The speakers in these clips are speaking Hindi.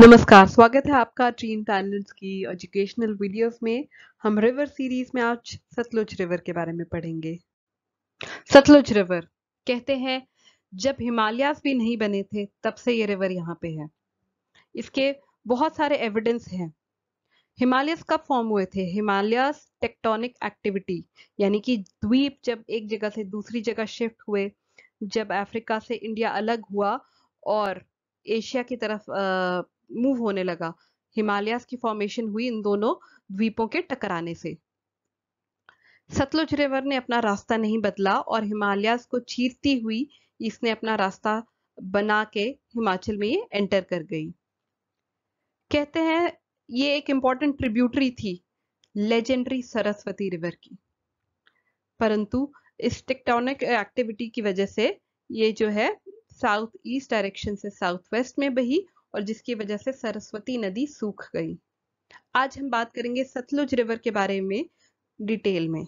नमस्कार स्वागत है आपका ट्रीन पैनल्स की एजुकेशनल वीडियोस में हम रिवर सीरीज में आज सतलुज रिवर के बारे में पढ़ेंगे सतलुज रिवर कहते हैं जब हिमालयास भी नहीं बने थे तब से ये रिवर यहाँ पे है इसके बहुत सारे एविडेंस हैं हिमालयस कब फॉर्म हुए थे हिमालयस टेक्टोनिक एक्टिविटी यानी कि द्वीप जब एक जगह से दूसरी जगह शिफ्ट हुए जब अफ्रीका से इंडिया अलग हुआ और एशिया की तरफ आ, मूव होने लगा हिमालयास की फॉर्मेशन हुई इन दोनों द्वीपों के टकराने से सतलुज रिवर ने अपना रास्ता नहीं बदला और हिमालयास को चीरती हुई इसने अपना रास्ता बना के हिमाचल में ये एंटर कर गई कहते हैं ये एक इंपॉर्टेंट ट्रिब्यूटरी थी लेजेंडरी सरस्वती रिवर की परंतु इस टेक्टोनिक एक्टिविटी की वजह से ये जो है साउथ ईस्ट डायरेक्शन से साउथ वेस्ट में बही और जिसकी वजह से सरस्वती नदी सूख गई आज हम बात करेंगे सतलुज रिवर के बारे में डिटेल में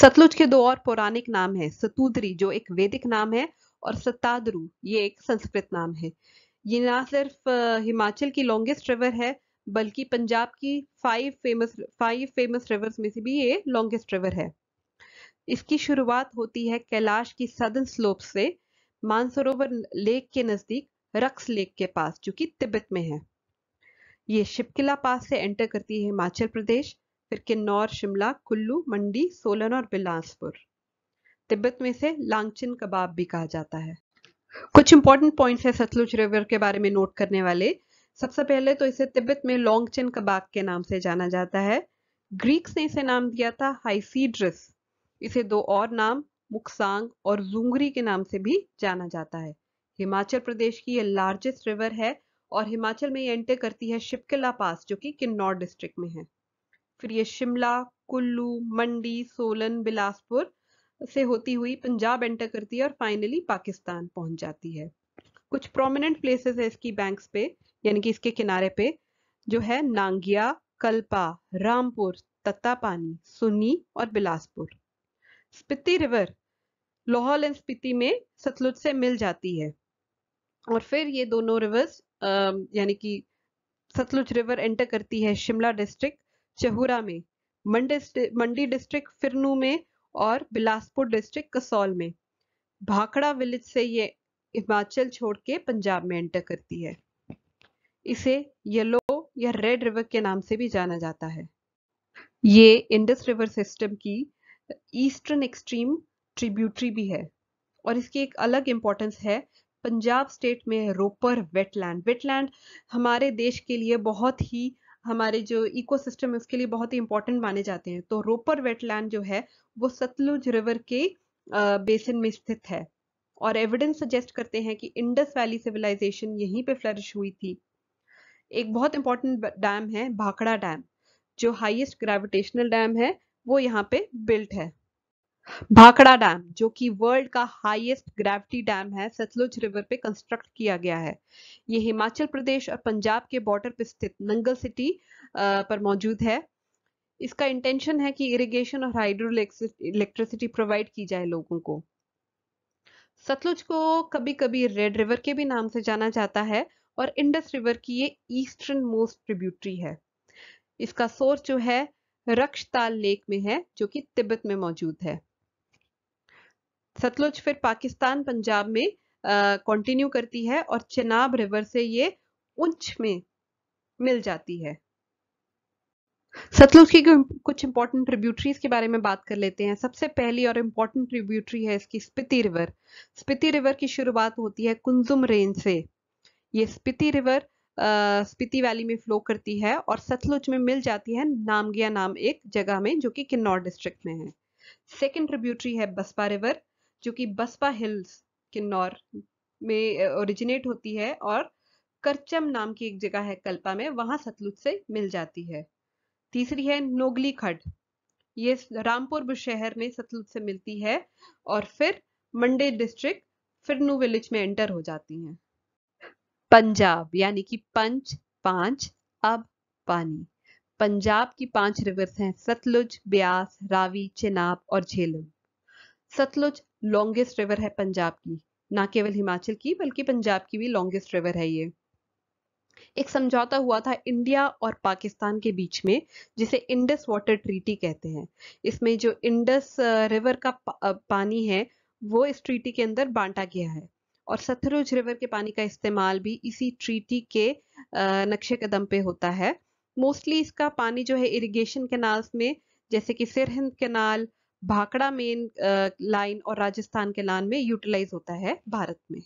सतलुज के दो और पौराणिक नाम हैं सतुद्री जो एक वैदिक नाम है और सतादरु ये एक संस्कृत नाम है ये ना सिर्फ हिमाचल की लॉन्गेस्ट रिवर है बल्कि पंजाब की five famous five famous rivers में से भी ये लॉन्गेस्ट रिवर है इसकी शुरुआत होती है कैलाश की सदन स्लोप से मानसरोवर लेक के नजदीक रक्स लेक के पास जो कि तिब्बत में है ये शिपकिला पास से एंटर करती है हिमाचल प्रदेश फिर किन्नौर शिमला कुल्लू मंडी सोलन और बिलासपुर तिब्बत में से लांगचिन कबाब भी कहा जाता है कुछ इंपॉर्टेंट पॉइंट्स है सतलुज रिवर के बारे में नोट करने वाले सबसे पहले तो इसे तिब्बत में लॉन्गचिन कबाब के नाम से जाना जाता है ग्रीक्स ने इसे नाम दिया था हाइसीड्रिस इसे दो और नाम मुक्सांग और जूंगरी के नाम से भी जाना जाता है हिमाचल प्रदेश की ये लार्जेस्ट रिवर है और हिमाचल में ये एंटर करती है शिपकिला पास जो कि किन्नौर डिस्ट्रिक्ट में है फिर ये शिमला कुल्लू मंडी सोलन बिलासपुर से होती हुई पंजाब एंटर करती है और फाइनली पाकिस्तान पहुंच जाती है कुछ प्रोमिनेंट प्लेसेस है इसकी बैंक्स पे यानी कि इसके किनारे पे जो है नांगिया कल्पा रामपुर तत्तापानी सुनी और बिलासपुर स्पिति रिवर लाहौल एंड स्पिति में सतलुज से मिल जाती है और फिर ये दोनों रिवर्स यानी कि सतलुज रिवर एंटर करती है शिमला डिस्ट्रिक्ट चहुरा में मंडी डिस्ट्रिक्ट फिरनू में और बिलासपुर डिस्ट्रिक्ट कसौल में भाखड़ा विलेज से ये हिमाचल छोड़ के पंजाब में एंटर करती है इसे येलो या रेड रिवर के नाम से भी जाना जाता है ये इंडस रिवर सिस्टम की ईस्टर्न एक्सट्रीम ट्रिब्यूटरी भी है और इसकी एक अलग इम्पोर्टेंस है पंजाब स्टेट में है रोपर वेटलैंड वेटलैंड हमारे देश के लिए बहुत ही हमारे जो इकोसिस्टम है उसके लिए बहुत ही इंपॉर्टेंट माने जाते हैं तो रोपर वेटलैंड जो है वो सतलुज रिवर के बेसिन में स्थित है और एविडेंस सजेस्ट करते हैं कि इंडस वैली सिविलाइजेशन यहीं पे फ्लरिश हुई थी एक बहुत इंपॉर्टेंट डैम है भाखड़ा डैम जो हाईएस्ट ग्रेविटेशनल डैम है वो यहाँ पे बिल्ट है भाखड़ा डैम जो कि वर्ल्ड का हाईएस्ट ग्रेविटी डैम है सतलुज रिवर पे कंस्ट्रक्ट किया गया है ये हिमाचल प्रदेश और पंजाब के बॉर्डर पर स्थित नंगल सिटी पर मौजूद है इसका इंटेंशन है कि इरिगेशन और हाइड्रो इलेक्ट्रिसिटी प्रोवाइड की जाए लोगों को सतलुज को कभी कभी रेड रिवर के भी नाम से जाना जाता है और इंडस रिवर की ये ईस्टर्न मोस्ट ट्रिब्यूटरी है इसका सोर्स जो है रक्षताल लेक में है जो कि तिब्बत में मौजूद है सतलुज फिर पाकिस्तान पंजाब में कंटिन्यू करती है और चनाब रिवर से ये उंच में मिल जाती है सतलुज की कुछ इंपॉर्टेंट ट्रिब्यूटरीज के बारे में बात कर लेते हैं सबसे पहली और इम्पोर्टेंट ट्रिब्यूटरी है इसकी स्पिति रिवर स्पिति रिवर की शुरुआत होती है कुंजुम रेंज से ये स्पिति रिवर स्पिति वैली में फ्लो करती है और सतलुज में मिल जाती है नामगिया नाम एक जगह में जो कि किन्नौर डिस्ट्रिक्ट में है सेकेंड ट्रिब्यूटरी है बसपा रिवर जो कि बसपा हिल्स किन्नौर में ओरिजिनेट होती है और करचम नाम की एक जगह है कल्पा में वहां सतलुज से मिल जाती है तीसरी है नोगली खड ये रामपुर शहर में सतलुज से मिलती है और फिर मंडे डिस्ट्रिक्ट फिरनू विलेज में एंटर हो जाती हैं पंजाब यानी कि पंच पांच अब पानी पंजाब की पांच रिवर्स हैं सतलुज ब्यास रावी चिनाब और झेलम सतलुज लॉन्गेस्ट रिवर है पंजाब की ना केवल हिमाचल की बल्कि पंजाब की भी लॉन्गेस्ट रिवर है ये एक समझौता हुआ था इंडिया और पाकिस्तान के बीच में जिसे इंडस वाटर ट्रीटी कहते हैं इसमें जो इंडस रिवर का पानी है वो इस ट्रीटी के अंदर बांटा गया है और सतलुज रिवर के पानी का इस्तेमाल भी इसी ट्रीटी के नक्शे कदम पे होता है मोस्टली इसका पानी जो है इरिगेशन कैनाल्स में जैसे कि Sirhind canal Bhakra main line और राजस्थान के लान में यूटिलाइज होता है भारत में